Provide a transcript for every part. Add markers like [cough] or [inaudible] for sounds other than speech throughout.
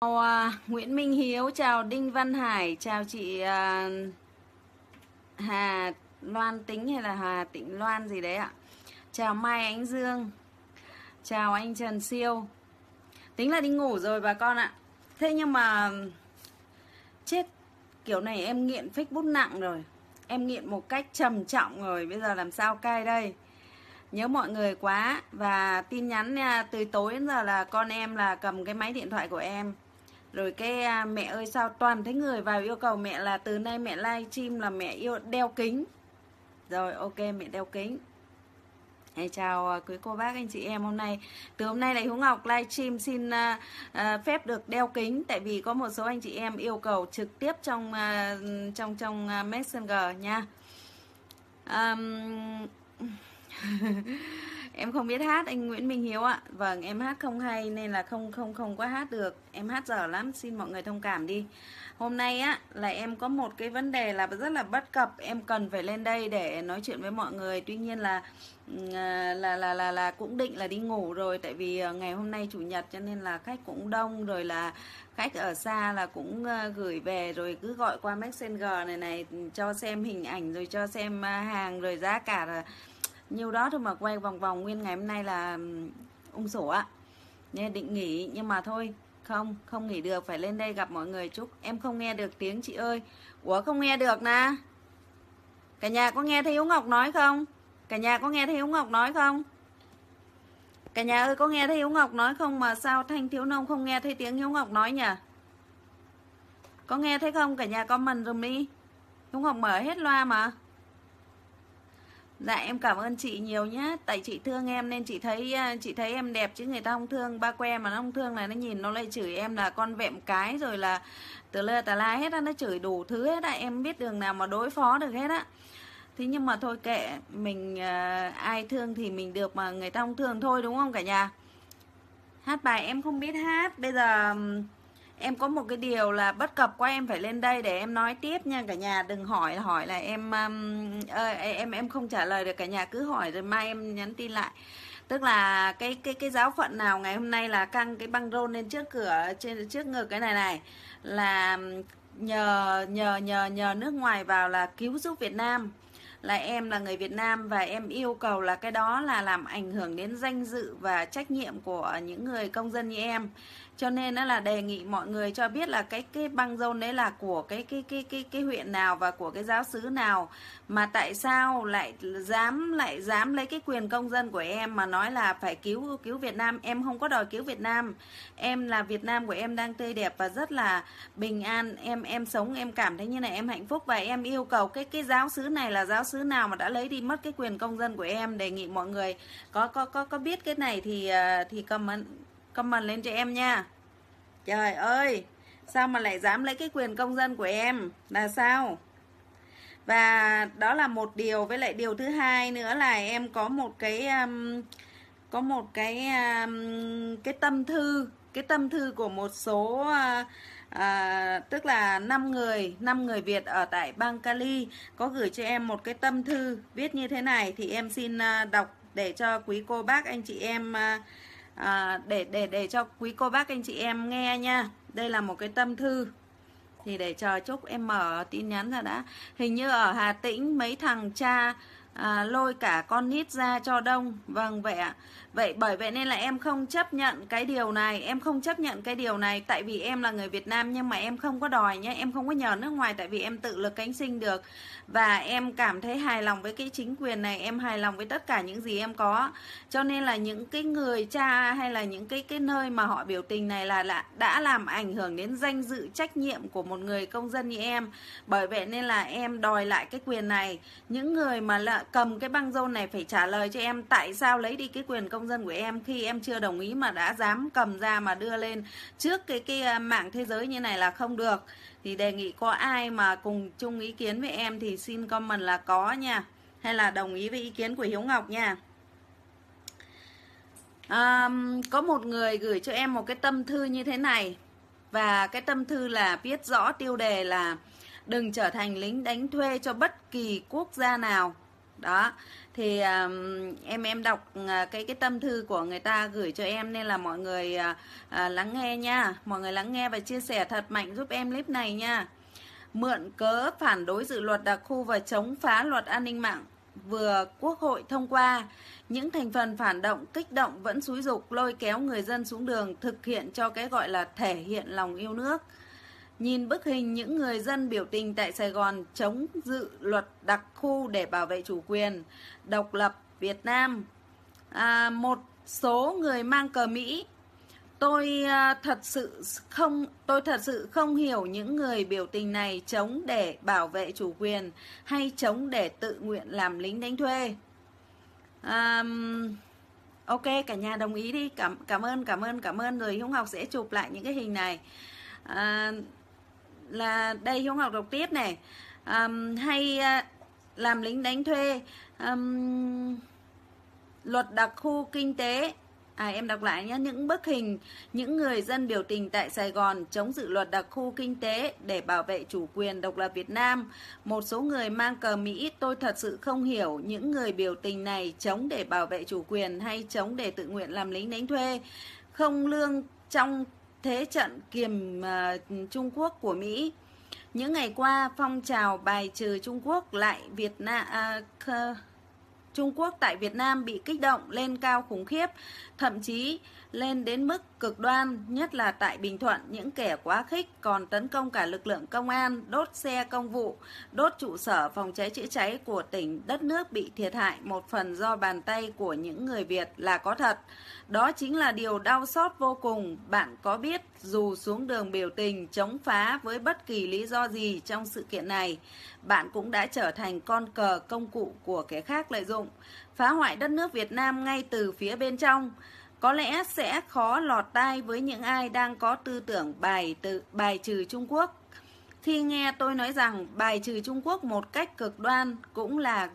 Chào à, Nguyễn Minh Hiếu, chào Đinh Văn Hải, chào chị à, Hà Loan Tính hay là Hà Tịnh Loan gì đấy ạ. Chào Mai Ánh Dương, chào anh Trần Siêu. Tính là đi ngủ rồi bà con ạ. Thế nhưng mà chết kiểu này em nghiện Facebook nặng rồi. Em nghiện một cách trầm trọng rồi, bây giờ làm sao cai đây? nhớ mọi người quá và tin nhắn nha từ tối đến giờ là con em là cầm cái máy điện thoại của em rồi cái à, mẹ ơi sao toàn thấy người vào yêu cầu mẹ là từ nay mẹ live stream là mẹ yêu đeo kính rồi ok mẹ đeo kính Hey, chào à, quý cô bác anh chị em hôm nay từ hôm nay này Hữu Ngọc livestream xin uh, uh, phép được đeo kính tại vì có một số anh chị em yêu cầu trực tiếp trong uh, trong trong uh, Messenger nha um... [laughs] em không biết hát anh Nguyễn Minh Hiếu ạ vâng em hát không hay nên là không không không có hát được em hát dở lắm xin mọi người thông cảm đi hôm nay á là em có một cái vấn đề là rất là bất cập em cần phải lên đây để nói chuyện với mọi người tuy nhiên là ừ, à, là là là là, cũng định là đi ngủ rồi tại vì à, ngày hôm nay chủ nhật cho nên là khách cũng đông rồi là khách ở xa là cũng à, gửi về rồi cứ gọi qua messenger này này ừ, cho xem hình ảnh rồi cho xem hàng rồi giá cả rồi nhiêu đó thôi mà quay vòng vòng nguyên ngày hôm nay là ung sổ ạ nên định nghỉ nhưng mà thôi không không nghỉ được phải lên đây gặp mọi người chúc em không nghe được tiếng chị ơi ủa không nghe được nè cả nhà có nghe thấy ông ngọc nói không cả nhà có nghe thấy ông ngọc nói không cả nhà ơi có nghe thấy ông ngọc nói không mà sao thanh thiếu nông không nghe thấy tiếng hiếu ngọc nói nhỉ có nghe thấy không cả nhà comment dùm đi hiếu ngọc mở hết loa mà Dạ em cảm ơn chị nhiều nhé Tại chị thương em nên chị thấy à, chị thấy em đẹp chứ người ta không thương ba que mà nó không thương là nó nhìn nó lại chửi em là con vẹm cái rồi là từ lơ tà la hết á nó chửi đủ thứ hết á em biết đường nào mà đối phó được hết á thế nhưng mà thôi kệ mình uh, ai thương thì mình được mà người ta không thương thôi đúng không cả nhà hát bài em không biết hát bây giờ em có một cái điều là bất cập của em phải lên đây để em nói tiếp nha cả nhà đừng hỏi hỏi là em um, em em không trả lời được cả nhà cứ hỏi rồi mai em nhắn tin lại tức là cái cái cái giáo phận nào ngày hôm nay là căng cái băng rôn lên trước cửa trên trước ngực cái này này là um, nhờ nhờ nhờ nhờ nước ngoài vào là cứu giúp Việt Nam là em là người Việt Nam và em yêu cầu là cái đó là làm ảnh hưởng đến danh dự và trách nhiệm của những người công dân như em cho nên nó là đề nghị mọi người cho biết là cái cái băng rôn đấy là của cái cái cái cái cái huyện nào và của cái giáo sứ nào mà tại sao lại dám lại dám lấy cái quyền công dân của em mà nói là phải cứu cứu Việt Nam em không có đòi cứu Việt Nam em là Việt Nam của em đang tươi đẹp và rất là bình an em em sống em cảm thấy như này em hạnh phúc và em yêu cầu cái cái giáo sứ này là giáo sứ nào mà đã lấy đi mất cái quyền công dân của em đề nghị mọi người có có có có biết cái này thì ờ, thì comment comment lên cho em nha trời ơi sao mà lại dám lấy cái quyền công dân của em là sao và đó là một điều với lại điều thứ hai nữa là em có một cái um, có một cái um, cái tâm thư cái tâm thư của một số uh, à, tức là 5 người 5 người Việt ở tại bang Cali có gửi cho em một cái tâm thư viết như thế này thì em xin uh, đọc để cho quý cô bác anh chị em uh, à, để để để cho quý cô bác anh chị em nghe nha đây là một cái tâm thư thì để chờ chút em mở tin nhắn ra đã hình như ở Hà Tĩnh mấy thằng cha à, lôi cả con nít ra cho đông vâng vậy ạ vậy bởi vậy nên là em không chấp nhận cái điều này em không chấp nhận cái điều này tại vì em là người Việt Nam nhưng mà em không có đòi nhé em không có nhờ nước ngoài tại vì em tự lực cánh sinh được và em cảm thấy hài lòng với cái chính quyền này em hài lòng với tất cả những gì em có cho nên là những cái người cha hay là những cái cái nơi mà họ biểu tình này là, là đã làm ảnh hưởng đến danh dự trách nhiệm của một người công dân như em bởi vậy nên là em đòi lại cái quyền này những người mà là cầm cái băng rôn này phải trả lời cho em tại sao lấy đi cái quyền công dân của em khi em chưa đồng ý mà đã dám cầm ra mà đưa lên trước cái cái à, mạng thế giới như này là không được thì đề nghị có ai mà cùng chung ý kiến với em thì xin comment là có nha hay là đồng ý với ý kiến của Hiếu Ngọc nha à, có một người gửi cho em một cái tâm thư như thế này và cái tâm thư là viết rõ tiêu đề là đừng trở thành lính đánh thuê cho bất kỳ quốc gia nào đó thì um, em em đọc uh, cái cái tâm thư của người ta gửi cho em nên là mọi người uh, uh, lắng nghe nha mọi người lắng nghe và chia sẻ thật mạnh giúp em clip này nha mượn cớ phản đối dự luật đặc khu và chống phá luật an ninh mạng vừa quốc hội thông qua những thành phần phản động kích động vẫn xúi dục lôi kéo người dân xuống đường thực hiện cho cái gọi là thể hiện lòng yêu nước Nhìn bức hình những người dân biểu tình tại Sài Gòn chống dự luật đặc khu để bảo vệ chủ quyền, độc lập Việt Nam. À, một số người mang cờ Mỹ. Tôi à, thật sự không tôi thật sự không hiểu những người biểu tình này chống để bảo vệ chủ quyền hay chống để tự nguyện làm lính đánh thuê. À, ok cả nhà đồng ý đi cảm cảm ơn cảm ơn cảm ơn rồi Hùng học sẽ chụp lại những cái hình này. À, là đây hiếu ngọc đọc tiếp này um, hay ờ, làm lính đánh thuê um, luật đặc khu kinh tế À, em đọc lại nhé, những bức hình những người dân biểu tình tại Sài Gòn chống dự luật đặc khu kinh tế để bảo vệ chủ quyền độc lập Việt Nam. Một số người mang cờ Mỹ, tôi thật sự không hiểu những người biểu tình này chống để bảo vệ chủ quyền hay chống để tự nguyện làm lính đánh thuê. Không lương trong thế trận kiềm uh, Trung Quốc của Mỹ. Những ngày qua, phong trào bài trừ Trung Quốc lại Việt Nam uh, à, Trung Quốc tại Việt Nam bị kích động lên cao khủng khiếp, thậm chí lên đến mức cực đoan, nhất là tại Bình Thuận, những kẻ quá khích còn tấn công cả lực lượng công an, đốt xe công vụ, đốt trụ sở phòng cháy chữa cháy của tỉnh, đất nước bị thiệt hại một phần do bàn tay của những người Việt là có thật. Đó chính là điều đau xót vô cùng, bạn có biết dù xuống đường biểu tình chống phá với bất kỳ lý do gì trong sự kiện này, bạn cũng đã trở thành con cờ công cụ của kẻ khác lợi dụng động, phá hoại đất nước Việt Nam ngay từ phía bên trong, có lẽ sẽ khó lọt tai với những ai đang có tư tưởng bài tự bài trừ Trung Quốc. Khi nghe tôi nói rằng bài trừ Trung Quốc một cách cực đoan cũng là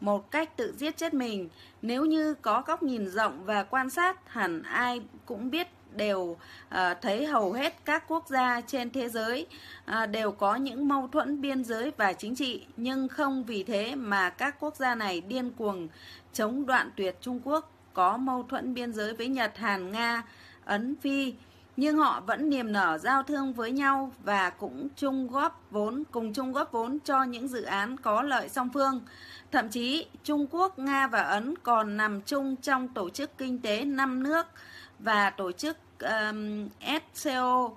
một cách tự giết chết mình, nếu như có góc nhìn rộng và quan sát hẳn ai cũng biết đều ờ, thấy hầu hết các quốc gia trên thế giới ờ, đều có những mâu thuẫn biên giới và chính trị nhưng không vì thế mà các quốc gia này điên cuồng chống đoạn tuyệt Trung Quốc có mâu thuẫn biên giới với Nhật, Hàn, Nga, Ấn, Phi nhưng họ vẫn niềm nở giao thương với nhau và cũng chung góp vốn cùng chung góp vốn cho những dự án có lợi song phương. Thậm chí Trung Quốc, Nga và Ấn còn nằm chung trong tổ chức kinh tế năm nước và tổ chức um, SCO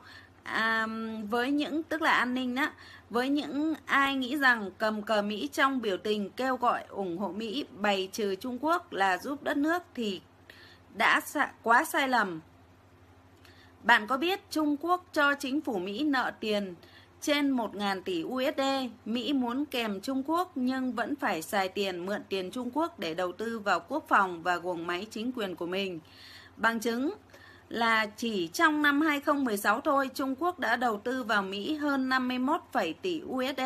um, với những tức là an ninh đó với những ai nghĩ rằng cầm cờ Mỹ trong biểu tình kêu gọi ủng hộ Mỹ bày trừ Trung Quốc là giúp đất nước thì đã quá sai lầm. Bạn có biết Trung Quốc cho chính phủ Mỹ nợ tiền trên 1.000 tỷ USD, Mỹ muốn kèm Trung Quốc nhưng vẫn phải xài tiền mượn tiền Trung Quốc để đầu tư vào quốc phòng và guồng máy chính quyền của mình. Bằng chứng, là chỉ trong năm 2016 thôi, Trung Quốc đã đầu tư vào Mỹ hơn 51, tỷ USD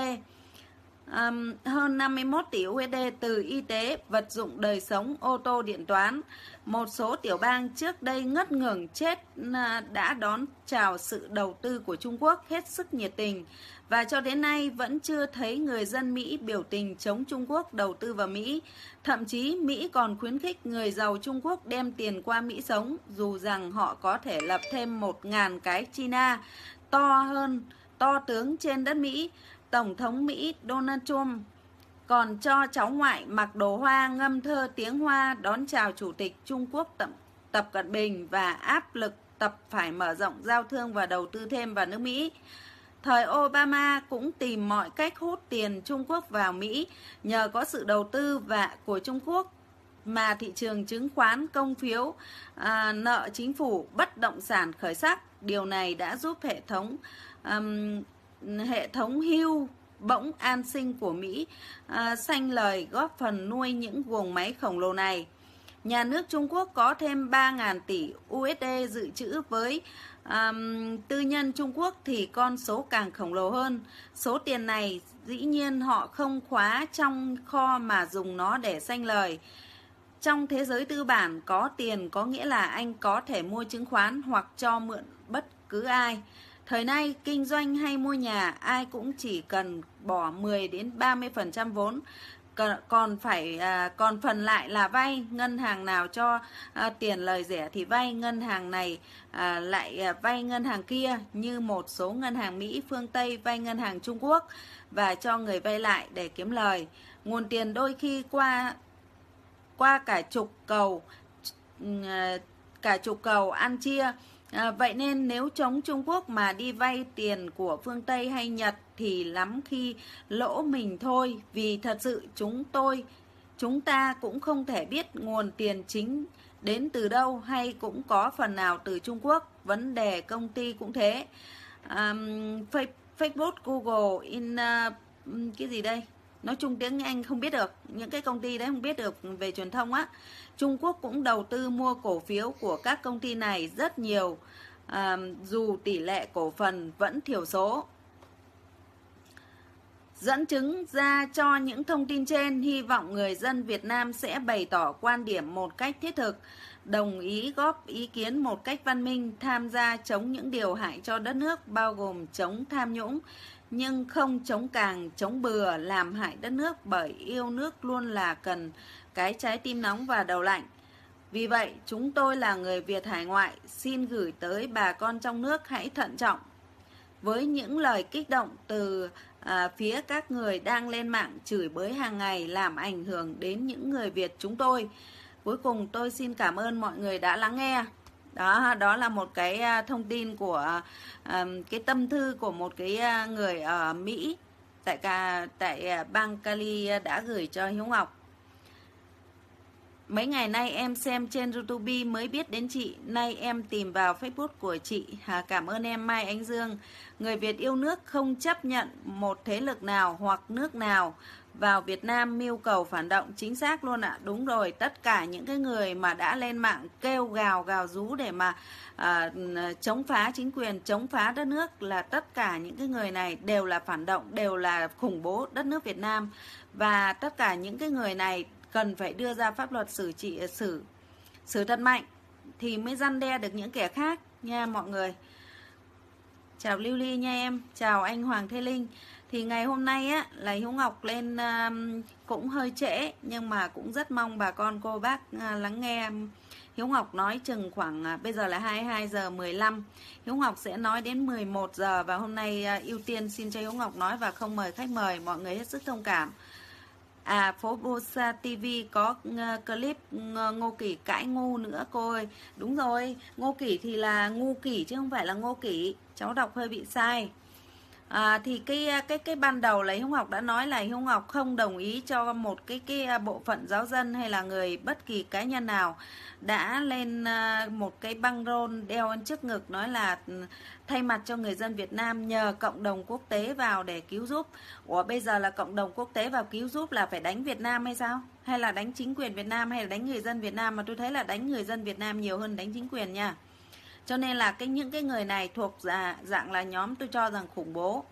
um, hơn 51 tỷ USD từ y tế, vật dụng đời sống, ô tô điện toán. Một số tiểu bang trước đây ngất ngưởng chết à, đã đón chào sự đầu tư của Trung Quốc hết sức nhiệt tình và cho đến nay vẫn chưa thấy người dân Mỹ biểu tình chống Trung Quốc đầu tư vào Mỹ. Thậm chí Mỹ còn khuyến khích người giàu Trung Quốc đem tiền qua Mỹ sống dù rằng họ có thể lập thêm 1.000 cái China to hơn to tướng trên đất Mỹ. Tổng thống Mỹ Donald Trump còn cho cháu ngoại mặc đồ hoa ngâm thơ tiếng hoa đón chào Chủ tịch Trung Quốc Tập, Tập Cận Bình và áp lực Tập phải mở rộng giao thương và đầu tư thêm vào nước Mỹ. Thời Obama cũng tìm mọi cách hút tiền Trung Quốc vào Mỹ nhờ có sự đầu tư và của Trung Quốc mà thị trường chứng khoán công phiếu à, nợ chính phủ bất động sản khởi sắc điều này đã giúp hệ thống um, hệ thống hưu bỗng an sinh của Mỹ à, xanh lời góp phần nuôi những guồng máy khổng lồ này. Nhà nước Trung Quốc có thêm 3.000 tỷ USD dự trữ với um, tư nhân Trung Quốc thì con số càng khổng lồ hơn. Số tiền này dĩ nhiên họ không khóa trong kho mà dùng nó để xanh lời. Trong thế giới tư bản có tiền có nghĩa là anh có thể mua chứng khoán hoặc cho mượn bất cứ ai. Thời nay, kinh doanh hay mua nhà, ai cũng chỉ cần bỏ 10 đến 30% vốn, còn phải à, còn phần lại là vay ngân hàng nào cho à, tiền lời rẻ thì vay ngân hàng này à, lại vay ngân hàng kia như một số ngân hàng Mỹ phương Tây vay ngân hàng Trung Quốc và cho người vay lại để kiếm lời nguồn tiền đôi khi qua qua cả chục cầu cả chục cầu ăn chia À, vậy nên nếu chống Trung Quốc mà đi vay tiền của phương Tây hay Nhật thì lắm khi lỗ mình thôi vì thật sự chúng tôi chúng ta cũng không thể biết nguồn tiền chính đến từ đâu hay cũng có phần nào từ Trung Quốc vấn đề công ty cũng thế um, Facebook Google in uh, cái gì đây nói chung tiếng Anh không biết được những cái công ty đấy không biết được về truyền thông á Trung Quốc cũng đầu tư mua cổ phiếu của các công ty này rất nhiều à, dù tỷ lệ cổ phần vẫn thiểu số dẫn chứng ra cho những thông tin trên hy vọng người dân Việt Nam sẽ bày tỏ quan điểm một cách thiết thực đồng ý góp ý kiến một cách văn minh tham gia chống những điều hại cho đất nước bao gồm chống tham nhũng nhưng không chống càng chống bừa làm hại đất nước bởi yêu nước luôn là cần cái trái tim nóng và đầu lạnh vì vậy chúng tôi là người việt hải ngoại xin gửi tới bà con trong nước hãy thận trọng với những lời kích động từ à, phía các người đang lên mạng chửi bới hàng ngày làm ảnh hưởng đến những người việt chúng tôi cuối cùng tôi xin cảm ơn mọi người đã lắng nghe đó đó là một cái à, thông tin của à, cái tâm thư của một cái à, người ở Mỹ tại cả tại bang Cali đã gửi cho Hiếu Ngọc Mấy ngày nay em xem trên YouTube mới biết đến chị, nay em tìm vào Facebook của chị. cảm ơn em Mai Ánh Dương. Người Việt yêu nước không chấp nhận một thế lực nào hoặc nước nào vào Việt Nam mưu cầu phản động chính xác luôn ạ à. đúng rồi tất cả những cái người mà đã lên mạng kêu gào gào rú để mà à, chống phá chính quyền chống phá đất nước là tất cả những cái người này đều là phản động đều là khủng bố đất nước Việt Nam và tất cả những cái người này cần phải đưa ra pháp luật xử trị xử xử thật mạnh thì mới răn đe được những kẻ khác nha mọi người chào Lưu Ly nha em chào anh Hoàng Thế Linh thì ngày hôm nay á là hiếu ngọc lên um, cũng hơi trễ nhưng mà cũng rất mong bà con cô bác à, lắng nghe Hiếu Ngọc nói chừng khoảng à, bây giờ là 22 giờ 15. Hiếu Ngọc sẽ nói đến 11 giờ và hôm nay à, ưu tiên xin cho Hiếu Ngọc nói và không mời khách mời, mọi người hết sức thông cảm. À phố Bosa TV có clip Ngô Kỷ cãi ngu nữa cô ơi. Đúng rồi, Ngô Kỷ thì là ngu kỷ chứ không phải là Ngô Kỷ. Cháu đọc hơi bị sai. À, thì cái cái cái ban đầu là Hiếu Học đã nói là Hiếu Học không đồng ý cho một cái cái à, bộ phận giáo dân hay là người bất kỳ cá nhân nào đã lên à, một cái băng rôn đeo lên trước ngực nói là ừ, thay mặt cho người dân Việt Nam nhờ cộng đồng quốc tế vào để cứu giúp. Ủa bây giờ là cộng đồng quốc tế vào cứu giúp là phải đánh Việt Nam hay sao? Hay là đánh chính quyền Việt Nam hay là đánh người dân Việt Nam mà tôi thấy là đánh người dân Việt Nam nhiều hơn đánh chính quyền nha. Cho nên là cái những cái người này thuộc dạ, dạng là nhóm tôi cho rằng khủng bố.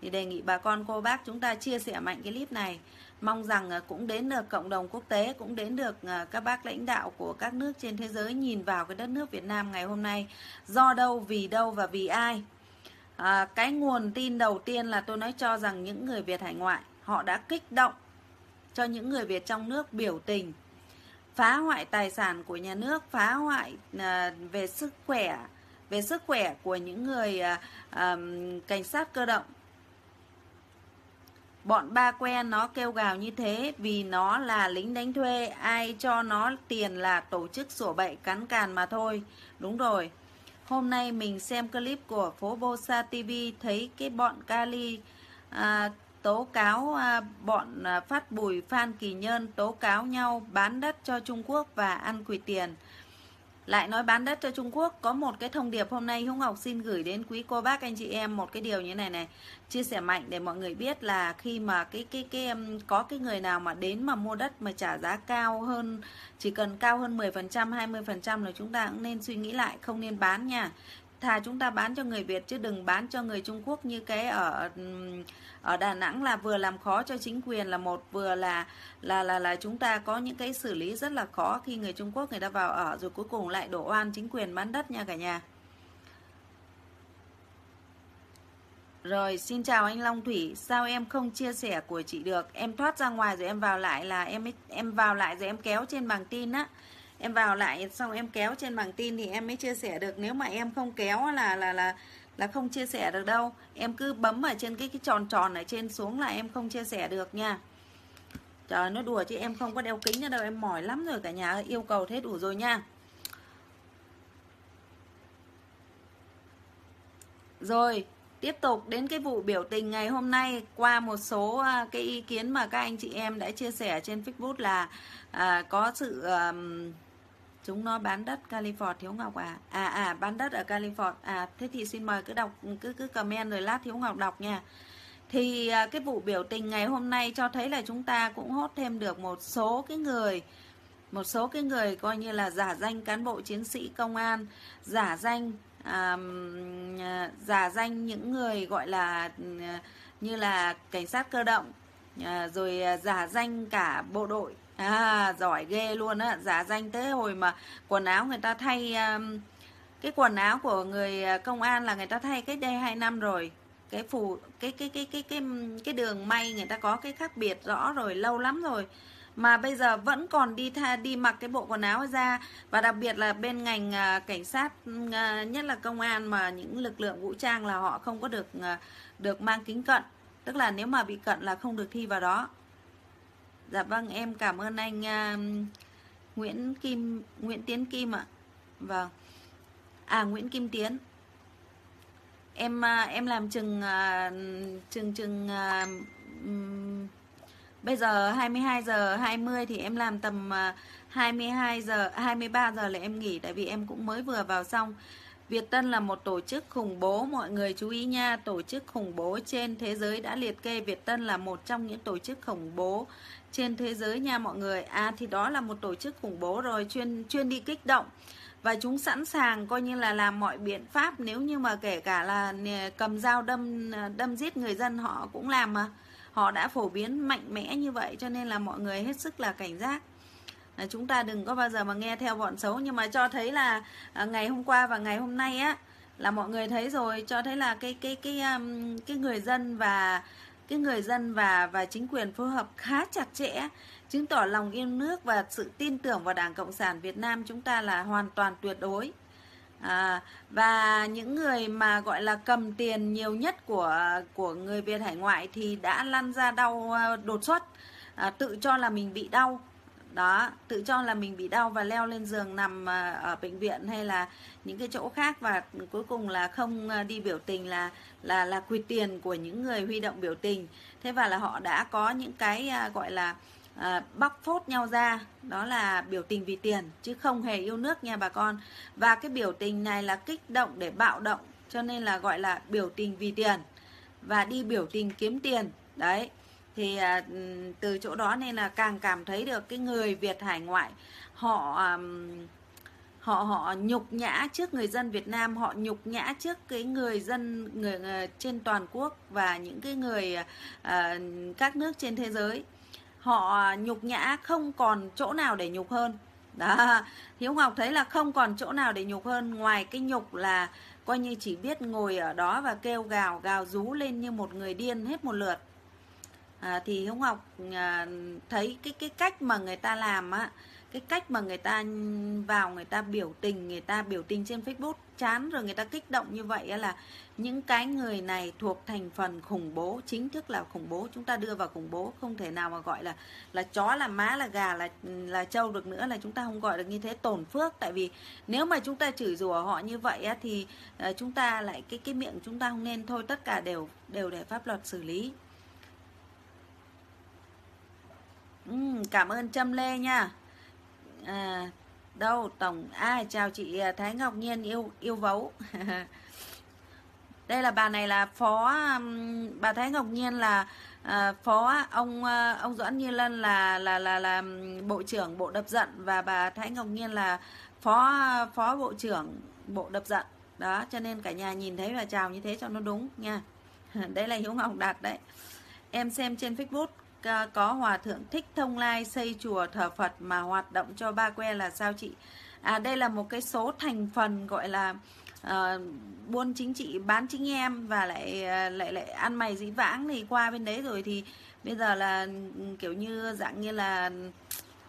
Thì đề nghị bà con cô bác chúng ta chia sẻ mạnh cái clip này. Mong rằng ờ, cũng đến được cộng đồng quốc tế, cũng đến được ờ, các bác lãnh đạo của các nước trên thế giới nhìn vào cái đất nước Việt Nam ngày hôm nay. Do đâu, vì đâu và vì ai. À, cái nguồn tin đầu tiên là tôi nói cho rằng những người Việt hải ngoại họ đã kích động cho những người Việt trong nước biểu tình phá hoại tài sản của nhà nước phá hoại à, về sức khỏe về sức khỏe của những người à, cảnh sát cơ động bọn ba que nó kêu gào như thế vì nó là lính đánh thuê ai cho nó tiền là tổ chức sủa bậy cắn càn mà thôi đúng rồi hôm nay mình xem clip của phố bosa tv thấy cái bọn kali à, tố cáo à, bọn à, Phát Bùi Phan Kỳ nhân tố cáo nhau bán đất cho Trung Quốc và ăn quỷ tiền. Lại nói bán đất cho Trung Quốc Có một cái thông điệp hôm nay Hữu Ngọc xin gửi đến quý cô bác anh chị em Một cái điều như này này Chia sẻ mạnh để mọi người biết là Khi mà cái cái cái em có cái người nào mà đến mà mua đất Mà trả giá cao hơn Chỉ cần cao hơn 10% 20% là chúng ta cũng nên suy nghĩ lại Không nên bán nha thà chúng ta bán cho người Việt chứ đừng bán cho người Trung Quốc như cái ở ở Đà Nẵng là vừa làm khó cho chính quyền là một vừa là là là là chúng ta có những cái xử lý rất là khó khi người Trung Quốc người ta vào ở rồi cuối cùng lại đổ oan chính quyền bán đất nha cả nhà. Rồi, xin chào anh Long Thủy, sao em không chia sẻ của chị được? Em thoát ra ngoài rồi em vào lại là em em vào lại rồi em kéo trên bảng tin á em vào lại xong em kéo trên bảng tin thì em mới chia sẻ được nếu mà em không kéo là là là là không chia sẻ được đâu em cứ bấm ở trên cái cái tròn tròn ở trên xuống là em không chia sẻ được nha trời nó đùa chứ em không có đeo kính nữa đâu em mỏi lắm rồi cả nhà yêu cầu thế đủ rồi nha rồi tiếp tục đến cái vụ biểu tình ngày hôm nay qua một số à, cái ý kiến mà các anh chị em đã chia sẻ trên Facebook là à, có sự à, Chúng nó bán đất California Thiếu Ngọc à? À à bán đất ở California. À thế thì xin mời cứ đọc cứ cứ comment rồi lát Thiếu Ngọc đọc nha. Thì à, cái vụ biểu tình ngày hôm nay cho thấy là chúng ta cũng hốt thêm được một số cái người một số cái người coi như là giả danh cán bộ chiến sĩ công an, giả danh à, giả danh những người gọi là à, như là cảnh sát cơ động à, rồi giả danh cả bộ đội à giỏi ghê luôn á giả danh tới hồi mà quần áo người ta thay um, cái quần áo của người à, công an là người ta thay cách đây 2 năm rồi cái phù cái cái cái cái cái um, cái đường may người ta có cái khác biệt rõ rồi lâu lắm rồi mà bây giờ vẫn còn đi tha, đi mặc cái bộ quần áo ra và đặc biệt là bên ngành à, cảnh sát à, nhất là công an mà những lực lượng vũ trang là họ không có được được mang kính cận tức là nếu mà bị cận là không được thi vào đó Dạ vâng, em cảm ơn anh uh, Nguyễn Kim Nguyễn Tiến Kim ạ. Vâng. À Nguyễn Kim Tiến. Em uh, em làm chừng uh, chừng chừng uh, um, bây giờ 22 giờ 20 thì em làm tầm uh, 22 giờ 23 giờ là em nghỉ tại vì em cũng mới vừa vào xong. Việt Tân là một tổ chức khủng bố, mọi người chú ý nha, tổ chức khủng bố trên thế giới đã liệt kê Việt Tân là một trong những tổ chức khủng bố trên thế giới nha mọi người à thì đó là một tổ chức khủng bố rồi chuyên chuyên đi kích động và chúng sẵn sàng coi như là làm mọi biện pháp nếu như mà kể cả là cầm dao đâm à, đâm giết người dân họ cũng làm mà họ đã phổ biến mạnh mẽ như vậy cho nên là mọi người hết sức là cảnh giác à, chúng ta đừng có bao giờ mà nghe theo bọn xấu nhưng mà cho thấy là à, ngày hôm qua và ngày hôm nay á là mọi người thấy rồi cho thấy là cái cái cái cái, um, cái người dân và cái người dân và và chính quyền phối hợp khá chặt chẽ chứng tỏ lòng yêu nước và sự tin tưởng vào Đảng Cộng sản Việt Nam chúng ta là hoàn toàn tuyệt đối à, và những người mà gọi là cầm tiền nhiều nhất của của người Việt hải ngoại thì đã lăn ra đau đột xuất à, tự cho là mình bị đau đó tự cho là mình bị đau và leo lên giường nằm à, ở bệnh viện hay là những cái chỗ khác và cuối cùng là không à, đi biểu tình là là là quỳ tiền của những người huy động biểu tình thế và là họ đã có những cái à, gọi là À, bóc phốt nhau ra đó là biểu tình vì tiền chứ không hề yêu nước nha bà con và cái biểu tình này là kích động để bạo động cho nên là gọi là biểu tình vì tiền và đi biểu tình kiếm tiền đấy thì à, từ chỗ đó nên là càng cảm thấy được cái người Việt hải ngoại họ họ họ nhục nhã trước người dân Việt Nam họ nhục nhã trước cái người dân người, trên toàn quốc và những cái người à, các nước trên thế giới họ nhục nhã không còn chỗ nào để nhục hơn đó hiếu ngọc thấy là không còn chỗ nào để nhục hơn ngoài cái nhục là coi như chỉ biết ngồi ở đó và kêu gào gào rú lên như một người điên hết một lượt à, thì hiếu ngọc à, thấy cái cái cách mà người ta làm á cái cách mà người ta vào người ta biểu tình người ta biểu tình trên facebook chán rồi người ta kích động như vậy là những cái người này thuộc thành phần khủng bố chính thức là khủng bố chúng ta đưa vào khủng bố không thể nào mà gọi là là chó là má là gà là là trâu được nữa là chúng ta không gọi được như thế tổn phước tại vì nếu mà chúng ta chửi rủa họ như vậy á, thì à, chúng ta lại cái cái miệng chúng ta không nên thôi tất cả đều đều để pháp luật xử lý ừ, cảm ơn trâm lê nha à, đâu tổng ai à, chào chị à, thái ngọc nhiên yêu yêu vấu [laughs] đây là bà này là phó bà thái ngọc nhiên là à, phó ông à, ông doãn như lân là là là là bộ trưởng bộ đập giận và bà thái ngọc nhiên là phó phó bộ trưởng bộ đập giận đó cho nên cả nhà nhìn thấy và chào như thế cho nó đúng nha [laughs] đây là hiếu ngọc đạt đấy em xem trên facebook Ờ, có hòa thượng thích thông lai xây chùa thờ Phật mà hoạt động cho ba que là sao chị? À, đây là một cái số thành phần gọi là uh, buôn chính trị bán chính em và lại ờ, lại lại ăn mày dĩ vãng thì qua bên đấy rồi thì bây giờ là ừ, kiểu như dạng như là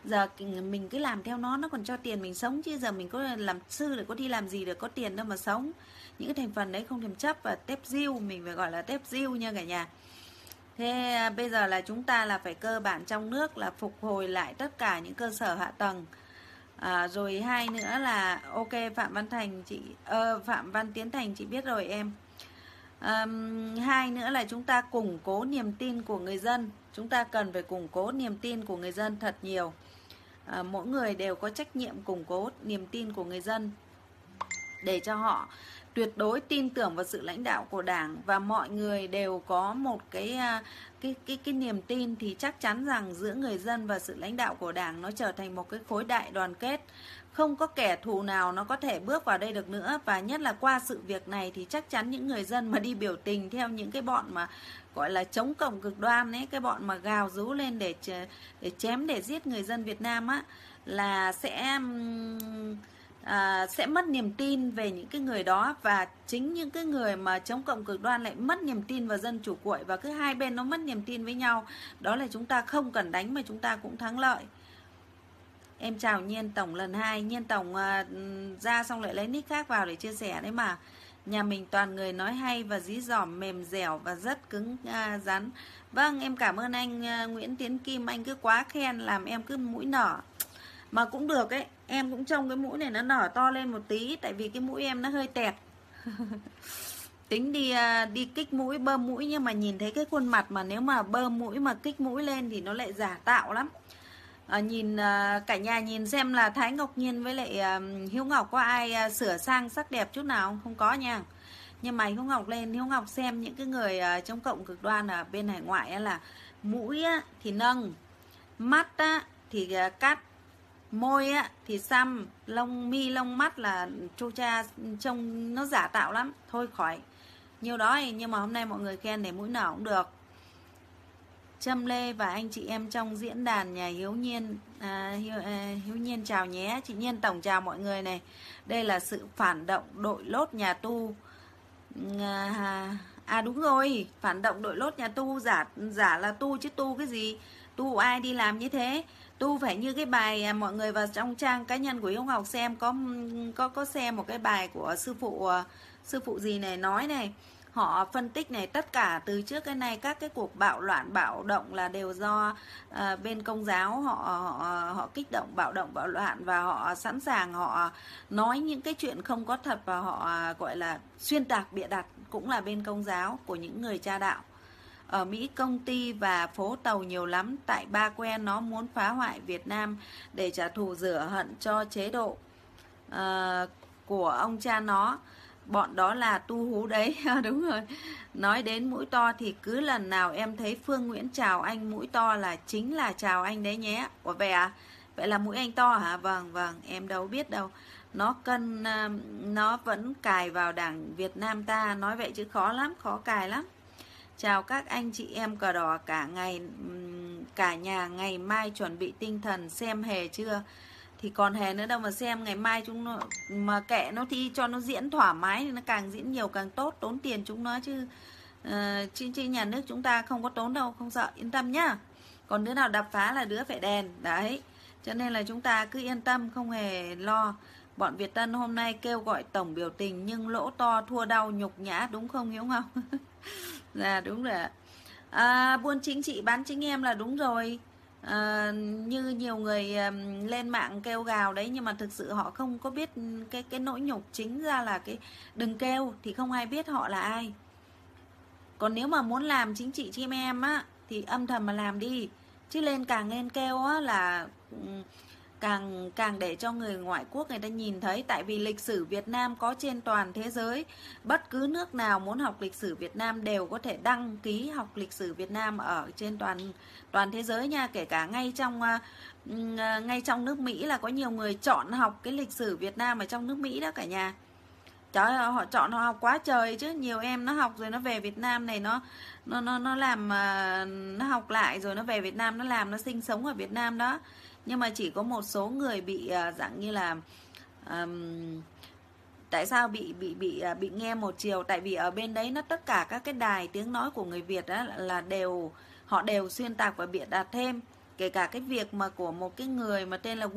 giờ mình cứ làm theo nó nó còn cho tiền mình sống chứ giờ mình có làm sư để có đi làm gì để có tiền đâu mà sống những cái thành phần đấy không thèm chấp và tép diêu mình phải gọi là tép diêu nha cả nhà Thế à, bây giờ là chúng ta là phải cơ bản trong nước là phục hồi lại tất cả những cơ sở hạ tầng. À, rồi hai nữa là ok Phạm Văn Thành chị ờ, Phạm Văn Tiến Thành chị biết rồi em. À, hai nữa là chúng ta củng cố niềm tin của người dân. Chúng ta cần phải củng cố niềm tin của người dân thật nhiều. À, mỗi người đều có trách nhiệm củng cố niềm tin của người dân để cho họ tuyệt đối tin tưởng vào sự lãnh đạo của đảng và mọi người đều có một cái à, cái cái cái niềm tin thì chắc chắn rằng giữa người dân và sự lãnh đạo của đảng nó trở thành một cái khối đại đoàn kết không có kẻ thù nào nó có thể bước vào đây được nữa và nhất là qua sự việc này thì chắc chắn những người dân mà đi biểu tình theo những cái bọn mà gọi là chống cộng cực đoan ấy cái bọn mà gào rú lên để để chém để giết người dân Việt Nam á là sẽ à, sẽ mất niềm tin về những cái người đó và chính những cái người mà chống cộng cực đoan lại mất niềm tin vào dân chủ cuội và cứ hai bên nó mất niềm tin với nhau đó là chúng ta không cần đánh mà chúng ta cũng thắng lợi em chào nhiên tổng lần hai nhiên tổng à, ra xong lại lấy nick khác vào để chia sẻ đấy mà nhà mình toàn người nói hay và dí dỏm mềm dẻo và rất cứng à, rắn vâng em cảm ơn anh à, nguyễn tiến kim anh cứ quá khen làm em cứ mũi nở mà cũng được ấy em cũng trông cái mũi này nó nở to lên một tí tại vì cái mũi em nó hơi tẹt [laughs] tính đi à, đi kích mũi bơm mũi nhưng mà nhìn thấy cái khuôn mặt mà nếu mà bơm mũi mà kích mũi lên thì nó lại giả tạo lắm à, nhìn à, cả nhà nhìn xem là Thái Ngọc Nhiên với lại à, Hiếu Ngọc có ai sửa sang sắc đẹp chút nào không không có nha nhưng mà Hiếu Ngọc lên Hiếu Ngọc xem những cái người trong cộng cực đoan ở bên hải ngoại là mũi thì nâng mắt thì cắt môi á thì xăm lông mi lông mắt là chu cha trông nó giả tạo lắm thôi khỏi nhiều đó nhưng mà hôm nay mọi người khen để mũi nào cũng được Trâm Lê và anh chị em trong diễn đàn nhà Hiếu Nhiên à, Hiếu, à, Hiếu Nhiên chào nhé chị Nhiên tổng chào mọi người này đây là sự phản động đội lốt nhà tu à, à đúng rồi phản động đội lốt nhà tu giả giả là tu chứ tu cái gì tu ai đi làm như thế tu phải như cái bài à, mọi người vào trong trang cá nhân của hiếu ngọc xem có có có xem một cái bài của sư phụ à, sư phụ gì này nói này họ phân tích này tất cả từ trước cái này các cái cuộc bạo loạn bạo động là đều do uh, bên công giáo họ, họ họ kích động bạo động bạo loạn và họ sẵn sàng họ nói những cái chuyện không có thật và họ gọi là xuyên tạc bịa đặt cũng là bên công giáo của những người cha đạo ở Mỹ công ty và phố tàu nhiều lắm Tại ba que nó muốn phá hoại Việt Nam Để trả thù rửa hận cho chế độ uh, Của ông cha nó Bọn đó là tu hú đấy [laughs] ờ, Đúng rồi Nói đến mũi to thì cứ lần nào em thấy Phương Nguyễn chào anh mũi to là chính là chào anh đấy nhé Ủa vậy à Vậy là mũi anh to hả? Vâng, vâng, em đâu biết đâu nó cân ờ, nó vẫn cài vào đảng Việt Nam ta nói vậy chứ khó lắm khó cài lắm Chào các anh chị em cờ đỏ cả ngày cả nhà ngày mai chuẩn bị tinh thần xem hề chưa? Thì còn hề nữa đâu mà xem ngày mai chúng nó mà kệ nó thi cho nó diễn thoải mái thì nó càng diễn nhiều càng tốt, tốn tiền chúng nó chứ. Uh, chính trị nhà nước chúng ta không có tốn đâu, không sợ, yên tâm nhá. Còn đứa nào đập phá là đứa phải đèn, đấy. Cho nên là chúng ta cứ yên tâm không hề lo. Bọn Việt Tân hôm nay kêu gọi tổng biểu tình nhưng lỗ to thua đau nhục nhã đúng không hiểu không [laughs] dạ đúng rồi ạ. À, buôn chính trị bán chính em là đúng rồi. À, như nhiều người um, lên mạng kêu gào đấy nhưng mà thực sự họ không có biết cái cái nỗi nhục chính ra là cái đừng kêu thì không ai biết họ là ai. Còn nếu mà muốn làm chính trị chim em á thì âm thầm mà làm đi. Chứ lên càng lên kêu á là càng càng để cho người ngoại quốc người ta nhìn thấy tại vì lịch sử Việt Nam có trên toàn thế giới bất cứ nước nào muốn học lịch sử Việt Nam đều có thể đăng ký học lịch sử Việt Nam ở trên toàn toàn thế giới nha kể cả ngay trong à, à, ngay trong nước Mỹ là có nhiều người chọn học cái lịch sử Việt Nam ở trong nước Mỹ đó cả nhà trời ơi, họ chọn họ học quá trời chứ nhiều em nó học rồi nó về Việt Nam này nó nó nó nó làm à, nó học lại rồi nó về Việt Nam nó làm nó sinh sống ở Việt Nam đó nhưng mà chỉ có một số người bị à, dạng như là um, tại sao bị bị bị à, bị nghe một chiều tại vì ở bên đấy nó tất cả các cái đài tiếng nói của người Việt đó là đều họ đều xuyên tạc và bịa đặt thêm kể cả cái việc mà của một cái người mà tên là